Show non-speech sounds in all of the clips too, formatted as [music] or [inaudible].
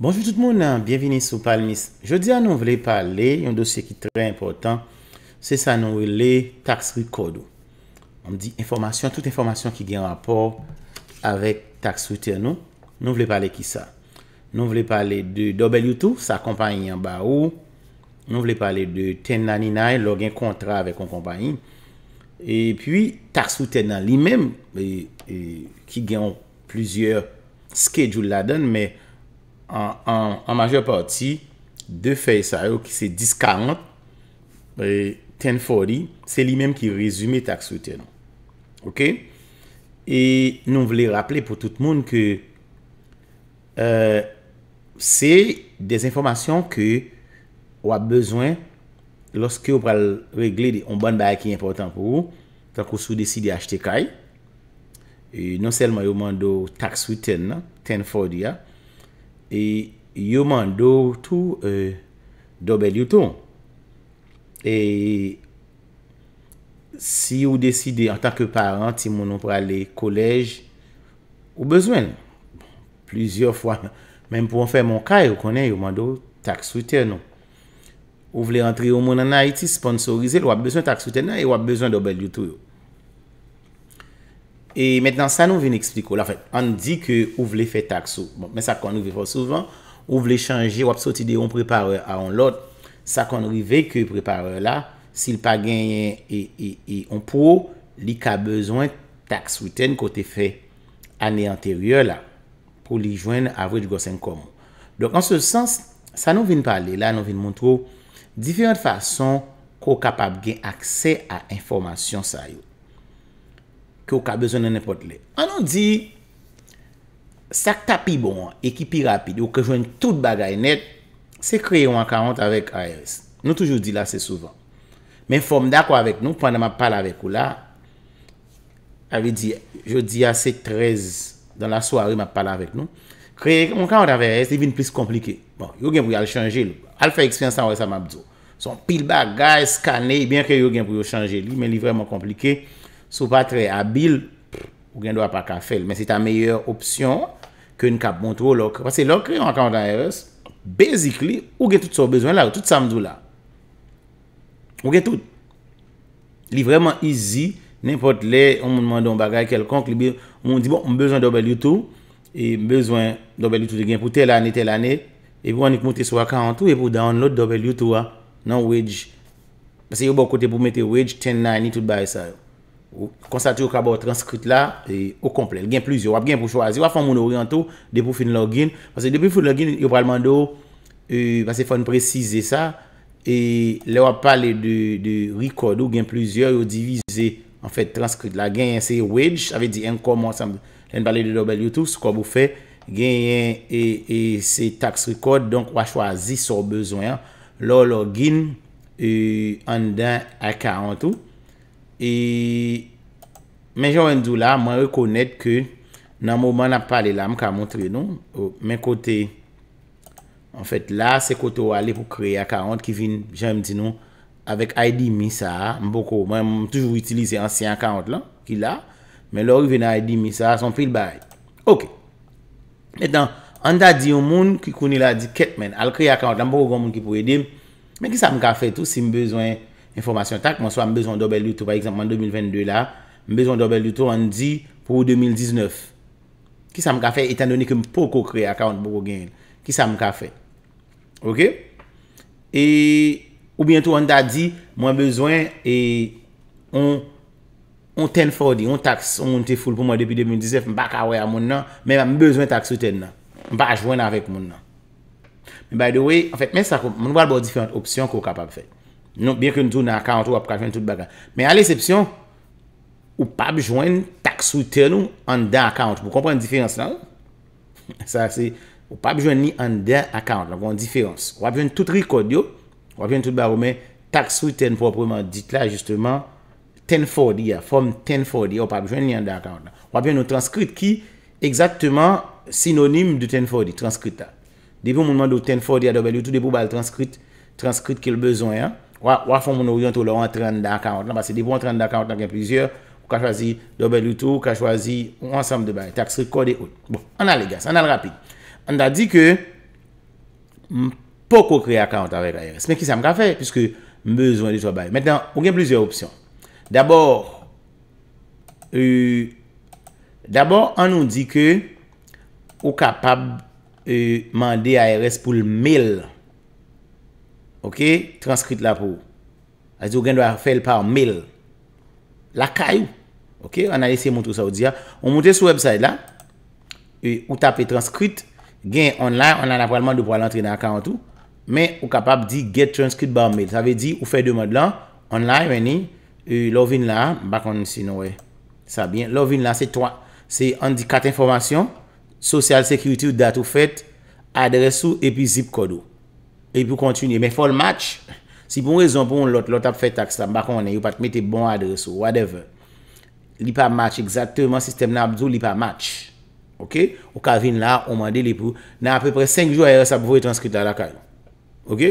Bonjou tout moun nan, bienvenis ou palenis. Je di an nou vle pale, yon dosye ki tre important, se non, non? sa nou e le tax record ou. On di informasyon, tout informasyon ki gen rapor avèk tax wite an nou, nou vle pale ki sa. Nou vle pale de W2, sa kompanyen ba ou, nou vle pale de 1099, lò gen kontra avèk kon kompanyen, e pi tax wite nan li menm, ki gen plizye skedjou la den, me an majèr parti de fey sa yo ki se 1040 ten 40, se li mèm ki rezume taks wite nan. Ok? E nou vle rappele pou tout moun ke euh, se de zènformasyon ke wap bezwen loske w pral regle de on ban bay ki important pou tak w sou desi de achete kay e non sel mwen yo mando taks wite nan, ten 40 ya E yo mando tou e, dobel yotou. E si yo deside an takke paranti moun an prale kolej, ou bezwen. Plizye fwa, menm pou an fe moun ka, yo konen yo mando taks wite an nou. Ou vle antri yo moun an a iti sponsorize, yo ap bezwen taks wite an nou, e yo ap bezwen dobel yotou yo. Et maintenant, sa nou vin expliko. La fèt, an di ke ou vle fè takso. Bon, men sa kon ou vle fò souvan. Ou vle chanje wap sot ide yon prepareur a on lot. Sa kon ou vle ke prepareur la, si l pa genyen e yon pou, li ka bezwen taks witen kote fè anè anteryè la pou li jwen avrej gòsen kom. Donk, an se sens, sa nou vin pale. La nou vin montrou, diferent fason ko kapap gen aksè a informasyon sa yon. Ou ka bezon nan epote le An nou di Sakta pi bon Ekipi rapide Ou ke jwen tout bagay net Se kreye ou an 40 avek ARS Nou toujou di la se souvan Men form da kwa avek nou Pan nan ma pal avek ou la Ave di Je di a 7-13 Dan la soare ma pal avek nou Kreye ou an 40 avek ARS E vin plis komplike Bon, yo gen pou yal chanje Alpha Experience an wè sa map zo Son pil bagay skane E bien ke yo gen pou yal chanje li Men li vreman komplike E Sou pa tre abil, ou gen dwa pa ka fel. Men se ta meyye opsyon ke nou kap mwont wou lòk. Pase lòk re yon akantan RS, basically, ou gen tout sou bezwen la, ou tout samdou la. Ou gen tout. Li vreman easy, nenpot le, ou mwen mwandon bagay kelkonk. Li bi, mwen di bon, mwen bezwen W2, e bezwen W2 de gen pou tel ane, tel ane, e pou ane konte sou akantan, ou e pou download W2 a, nan wage. Pase yo bo kote pou mete wage, ten nani, tout ba e sa yo. ou konstati ou kabou transkrit la, ou e, komplel, gen pliz yo, wap gen pou chwazi, wap foun moun oriantou, depou fin lor gen, pase depou fin lor gen, yo pralman do, e, pase foun prezize sa, e, lor wap pale de rekord ou gen pliz yo, yo divize en fèt transkrit la, gen yon se wage, avè di en kom ansamb, lèn pale de dobel YouTube, sou kabou fè, gen yon, e, e, se tax rekord, donk wap chwazi sou bezoyan, lor lor gen, e, an den akarentou, E, men jowen djou la, mwen rekonet ke nan mou man ap pale la, mwen ka montre nou. Men kote, en fèt la, se kote wale pou kreye akant ki vin, jen m di nou, avek ID misa, m boko, mwen m toujou itilize ansi akant la, ki la, men lor vina ID misa, son fil bay. Ok. Netan, an da di yon moun ki kouni la di ket men, al kreye akant, nan m boko yon moun ki pou edi, men ki sa m ka fè tou si m bezwen Informasyon tak, mwen swa mbezon dobel ditou. Par exemple, mwen 2022 la, mbezon dobel ditou, mwen di pou 2019. Ki sa mka fe, etan doni ke m pou kou kre, akka mwen pou kou gen. Ki sa mka fe. Ok? E, ou bientou mwen da di, mwen bezwen, e, on ten fody, on taks, on te foul pou mwen depi 2019, mwen baka wè a moun nan, mwen mwen bezwen taks ou ten nan. Mwen baka jwenn avèk moun nan. By the way, mwen wad bo di fènt opsyon kou kapap fèd. Non, bien ke nou tou nan akant, wap ka fwen tout bagan. Men al esepsyon, wap pa bjwen taks witen nou an da akant. Wou kompren diférense nan? Sa se, wap pa bjwen ni an da akant, wap kon diférense. Wap fwen tout rikod yo, wap fwen tout baroumen, taks witen propryman dit la, justeman, ten fwodi ya, fwom ten fwodi, wap pa bjwen ni an da akant. Wap fwen nou transkrit ki, egzakteman sinonim du ten fwodi, transkrit a. Depou mounman dou ten fwodi a dobel yo, tout depou bal transkrit, transkrit ki l bezon ya. Wafon moun oryon tou lò an tren d'akant nan, ba se de pou an tren d'akant nan gen plizye, ou ka chwazi dobel loutou, ou ka chwazi ou ansanm de bayi, taksri kode ou. Bon, an al legas, an al rapi. An da di ke, m pou kou kre akant avèk ARS, men ki sa m ka fè, piskè m bezwen de sou bayi. Mèten, ou gen plizye opsyon. D'abor, ou, d'abor an nou di ke, ou kapab, ou euh, mande ARS pou l'mil, ou, Ok, transkwit la pou. A zi ou gen do a fèl pa ou mail. La kay ou. Ok, an a lese moun tou sa ou di ya. Ou moun te sou website la. E ou tape transkwit. Gen online, an a la pralman do pou al antre nan akant ou. Men ou kapap di get transkwit pa ou mail. Sa ve di ou fèl de mod lan. Online, meni. Ou e lovin la. Bak an sinowe. Sa bien. Lovin la se 3. Se 1 di 4 informasyon. Social security ou dat ou fèt. Adres ou epi zip kodo. E pou kontinye. Men fol match. Si pou an rezon pou an lot. Lot ap fè taks la bakon an. Yo pat mette bon adres ou whatever. Li pa match. Eksakterman sistem nan abzou li pa match. Ok. Ou kavin la. Ou mande li pou. Nan apè pre 5 jou ayer sa pou vou e transkripte a la kay. Ok.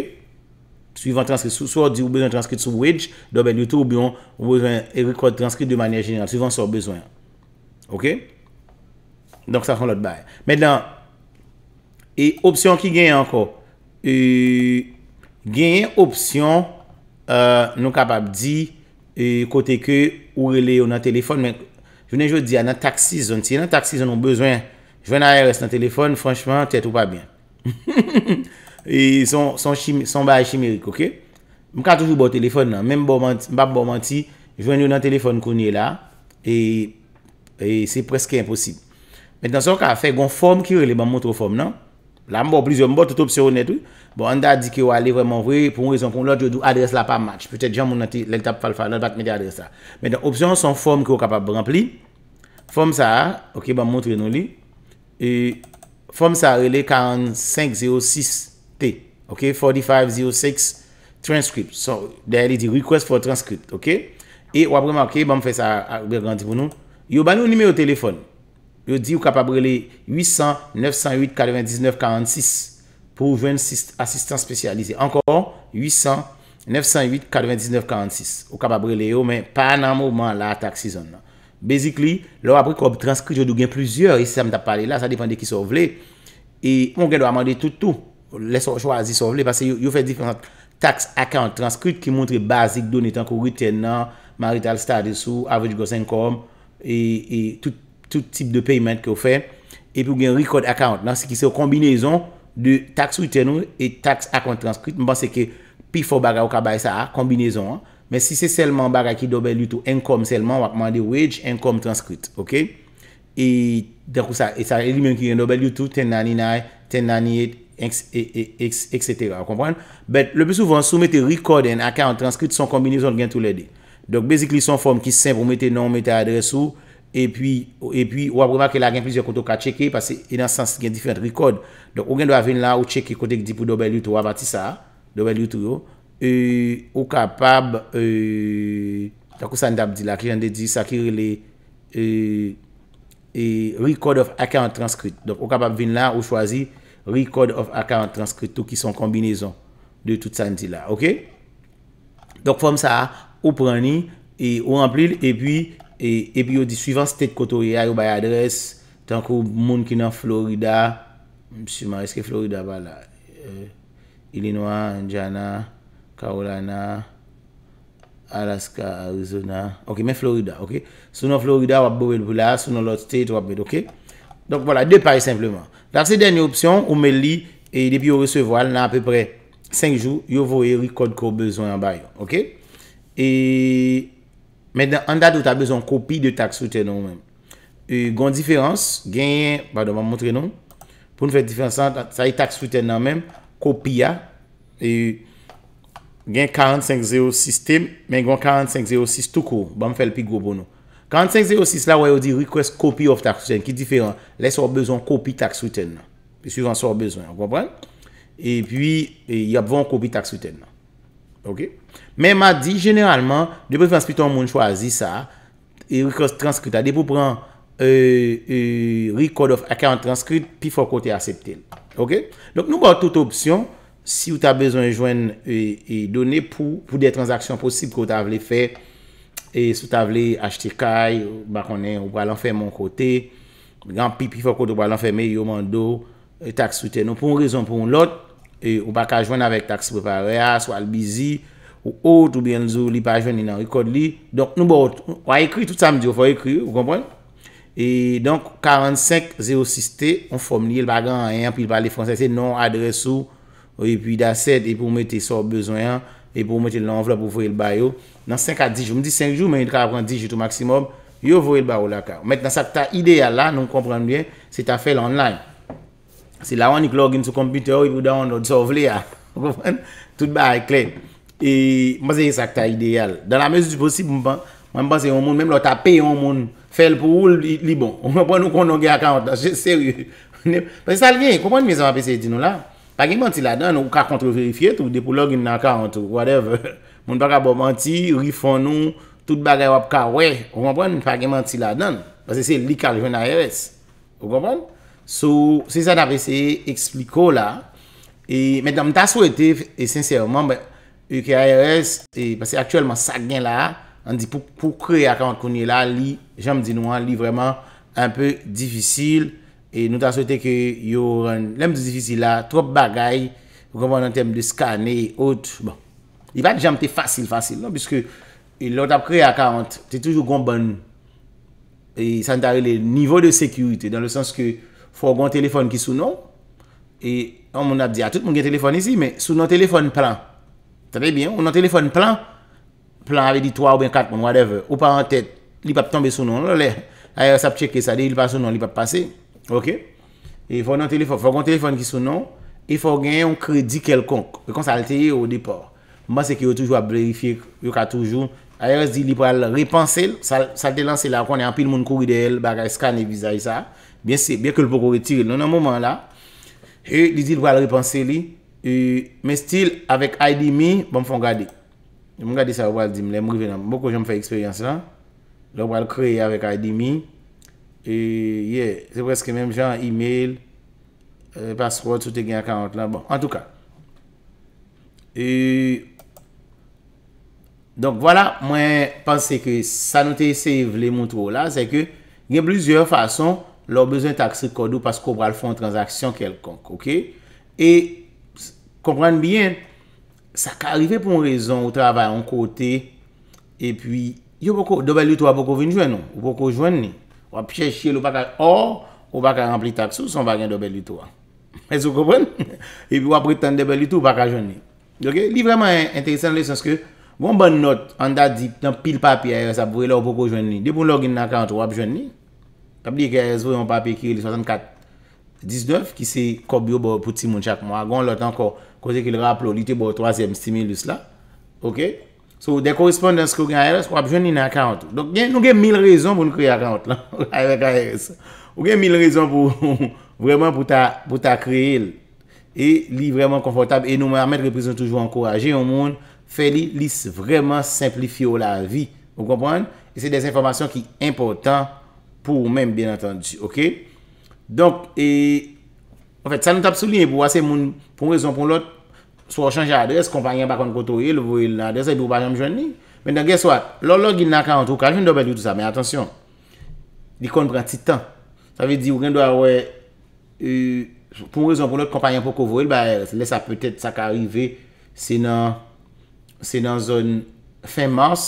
Suivant transkripte. Soua di ou bezen transkripte soubou edge. Dobe nou toubion. Ou bezen e rekod transkripte de manye genel. Suivant soubou bezwen. Ok. Donk sa kon lot baye. Medan. E opsyon ki genye anko. E genye opsyon e, nou kapap di e, kote ke ou rele yo nan telefon men, jounen joun di anan taksiz zon ti, anan taksiz anon bezwen jounen a res nan telefon, franchman, tete ou pa bin [laughs] son baye chimirik, ok mka toujou bo telefon nan, men mbap bo manti, jounen yo nan telefon konye la, e e se preske imposib men danson ka, fek gon form ki rele ban moutro form nan La mbo pliz yo mbo tout opsyon net ou. Bon an da di ki yo ale vwe mwen vwe pou mwen rezon kon lòt yo do adres la pa match. Petè di jan mwen nati lèl tap fal fal lòt bat mwen de adres la. Men dan opsyon son form ki yo kapap brampli. Form sa a. Ok. Bam montre nou li. E form sa a rele 4506T. Ok. 4506 transcript. So there is a request for transcript. Ok. E wapreman ok. Bam fè sa a granti pou nou. Yo bani ou nime ou telefon. yo di ou kapabrele 800-908-9946 pou 26 assistans spesyalize. Ankor, 800-908-9946 ou kapabrele yo, men pa nan mouman la taksizon nan. Basically, lor apre kop transkri yo dou gen plusieurs, e se m da pale la, sa depande ki sou vle. E moun gen do amande toutou, lè sou jwazi sou vle, pase yo fè di fè tax akant transkri ki mwontre basik doni tankou witen nan marital status ou avè di gòsen kom, e toutou. tout tip de payment ke ou fè, epi ou gen record account, nan se ki se o kombinezon, de tax return ou, et tax account transkrit, mban se ke, pi fo baga ou ka bay sa a, kombinezon an, men si se selman baga ki dobel loutou, enkom selman, wakman de wage, enkom transkrit, ok, et, derkou sa, et sa elimen ki gen dobel loutou, 1099, 1098, etc, a kompren, bet, le pè souvan soumete record en account transkrit, son kombinezon gen tout le di, donk, basicly son form ki sep, ou mette nan, ou mette adres ou, et puis et puis on avez a plusieurs côtés à checker parce que dans sens il y a différents records donc on doit venir là ou checker côté dit pour double lutte ou abati ça double lutte et ou capable euh donc ça n'a dit là qui de dit ça qui les euh, et record of account transcript donc on capable venir là ou choisir record of account transcript tout qui sont combinaisons de tout ça dit là OK donc comme ça ou prend et on remplir et puis epi e yo di suivant sted koto ye a yo bay adres tankou moun ki nan Florida mpsi ma reske Florida ba la e, Illinois, Indiana, Carolina, Alaska, Arizona ok men Florida ok sou nan Florida wap bobe l pou la sou nan lot sted wap bete ok donk wala depay simpleman lak se denye opsyon ou me li e epi yo rese vo al nan api pre 5 jou yo voye rekod ko bezwen an bay ok eee Mè nan an dat ou ta bezon kopi de taks witen nan mèm. Gon diférens, gen, ba do ban mwontre nou. Poun fè diférens an, sa yi taks witen nan mèm, kopi ya. Gen 45.06 tem, men gen 45.06 tout kou, ban fèl pi gobo nou. 45.06 la wè ou di request kopi of taks witen, ki diféren. Lè sor bezon kopi taks witen nan. Pè si yon sor bezon, an wap wè? E pi, yon bon kopi taks witen nan. Ok? Men ma di, genelman, de pou transkriptan moun chwazi sa, e rekod transkriptan, de pou pran rekod of akant transkript, pi fok kote aseptil. Ok? Donk nou gwa tout opsyon, si ou ta bezon jwen e donen pou, pou de transaksyon posib kwa ou ta vle fe, e sou ta vle ashti kay, bakonnen ou pral an fe moun kote, nan pi, pi fok kote ou pral an fe meyo mando, e taks kute. Non pou an rezon pou an lot, e ou baka jwen avek taks pepare as, ou albizi, Ou out ou bi an zo li pajwen ni nan rekod li. Donk nou ba ot. Ou a ekri tout samdi ou fo ekri ou. Ou kompran. E donk 45 06 T. Ou form liye l bagan an en. Pi l pale fransese nan adres ou. Ou e pi da 7. E pou mwete sor bezwen. E pou mwete nan vla pou vwe l bayo. Nan 5 a 10. Jou mwen di 5 jou men yon ka apren 10 joutou maksimob. Yo vwe l bayo la ka. Met nan sa ta ide ya la. Nou kompran bien. Se ta fel online. Se la wan yon log in sou kompite ou. Yon dan yon do dso vle ya. [laughs] Ou kompran. Tout ba a E mwen se yon sakta ideal. Dan la mez di posib mwen pan, mwen mwen se yon moun, mwen mwen tapè yon moun, fel pou ou li bon. Mwen [laughs] mwen pan nou konon gen akantan. [laughs] Je seri. Pas se sal gen, kompon mwen se mwen apese di nou la? Pagin mwen ti la dan, ou ka kontro verifiyet, ou depo log in akantan, ou whatever. [laughs] Mwen pa ka bo banti, rifon nou, tout bagay wap ka wey. Mwen mwen pan, mwen pagin mwen ti la dan. Pas se se li kal jwen a RS. Mwen mwen pan? Sou, se sa dapese, ekspliko la. E mwen ta sou ete, e sensèrman mwen, UKRS, e pasè aktuelman sa gen la, an di pou kre akant konye la li, janm di nou an li vreman an pe difisil, e nou ta sou te ke yo ren, lem di difisil la, trop bagay, pou konwen an tem de skane, out, bon. I va di janm te fasil, fasil, nan, piske, lout ap kre akant, te toujou kon bon, e san ta re le nivou de sekurite, dan le sens ke, fwo kon telefon ki sou nou, e, an moun ap di, a tout moun gen telefon isi, men, sou nou telefon plan, Tade byen, ou nan telefon plan, plan ave di 3 ou ben 4 moun, whatever, ou pa an tet, li pap tombe sou nou lè, ayer se ap cheke sa, di li pa sou nou, li pap pase, ok? E fò nan telefon, fò kon telefon ki sou nou, e fò gen yon kredi kelkonk, e konsalteye ou di por. Mwa se ki yo toujwa brerifiye, yo ka toujou, ayer se di li pa al ripanse, salte lan se la, konen apil moun kou ide el, bagay skane vizay sa, biensi, biensi, biensi, biensi, biensi, biensi, biensi, biensi, biensi, biensi, biensi, biensi, biensi, biensi, biensi, biensi, biensi, biens E, mè stil avèk ID.me, bon fèm gade. Mè gade sa wèl di m lèm rive nan. Boko jèm fè eksperyans lan. Lè wèl kreye avèk ID.me. E, ye, zè wèske mèm jan e-mail. E, password, sote gen akarent la. Bon, an tou ka. E, donk wèla, mwen panse ke sa notè se vle moutro la. Zè ke, gen blizèr fason lòw bezèn takse kodou paskò wèl fèm transaksyon kelkonk. Ok? E, Komprenn byen, sa ka arrive pou an rezon ou travay an kote, epi, yon pou kou, dobel luto wap pou kou vin jwen nou, wap pou kou jwen ni. Wap chè chè loupak a or, wap pou kou rempli taksou, son wap gen dobel luto wap. Mèz ou komprenn? Epi wap pritan debel luto wap pou kou jwen ni. Yo ke, li vreman enteresan lè, sòs ke, yon bon not, an da di, nan pil papi a eh, yon sa pou e lò wap pou kou jwen ni. Dè pou lò gin nan kante wap jwen ni, tab li yon papi ki li 74-19, ki se kobyo bo pou ti m Kozè ki lè rap lò, li te bo 3è similis la. Ok? So, de korespondens kou gè aè rè, sou ap jwen ni nan kante. Donk, gen nou gen mil rezon pou nou kri [laughs] a kante la. Aè, aè, aè, aè, aè. Ou gen mil rezon pou, [laughs] vreman pou ta, pou ta kreye lè. E li vreman konfortab, e nou mè amèt reprezen toujou ankorajè, ou moun fè li lis vreman simplifi ou la vi. Ou kompwèn? E se de zè informasyon ki impotant pou mèm, bien attendu, ok? Donk, e... An fèt, sa nou tap souline pou wase moun, pou mrezon pou lot, souwa chanje adres, kompanyen bakon koto yel, vwe yel nan adres, e di ou pa jom jwenni. Men dan gen souwa, lor login nan ka an tou ka, jwen dobe loutou sa, men atensyon, di kon pran titan. Sa ve di ou gen do a wè, pou mrezon pou lot kompanyen pou kovwe yel, ba lè sa pwetèt sa ka arrive, se nan, se nan zon fin mars,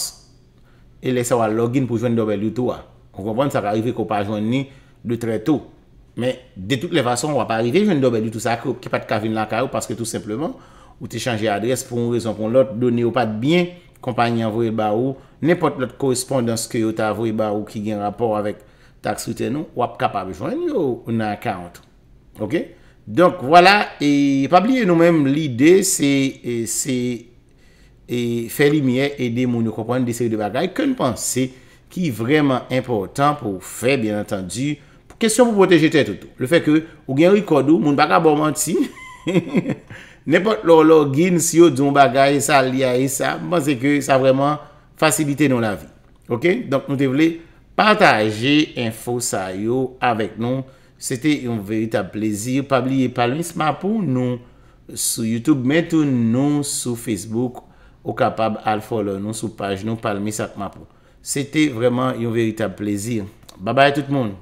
e lè sa wwa login pou jwen dobe loutou wa. Kon kompanyen sa ka arrive kopa jwenni, de tre tou. Men, de tout le fason wap arive, jwen dobe du tout sakro, ki pat kavin lanka ou, paske tout simplement, ou te chanje adres pou mou rezon pou lot, do ne ou pat byen kompanyan vwe ba ou, nepot lot korespondans ke yo ta vwe ba ou ki gen rapor avek taks witen nou, wap kapa bejwen yo ou nan akant. Ok? Donk, wala, e pabliye nou menm lide, se, se, e fè li miè edè moun nou kompanyan de seri de bagay, ke nou panse ki vreman impotant pou fè, bien antandu, Kestyon pou proteje te toutou. Le fek ou gen rekodu, moun baga bonman ti. [laughs] Nèpot lor lor gine si yo doun baga e sa li a e sa. Mwen seke sa vreman fasilite nou la vi. Ok? Donk nou te vle pataje info sa yo avek nou. Sete yon veritab plezir. Pabliye palmi sa mapou nou sou YouTube. Metou nou sou Facebook. Ou kapab alfo lor nou sou paj nou palmi sa mapou. Sete vreman yon veritab plezir. Babay tout moun.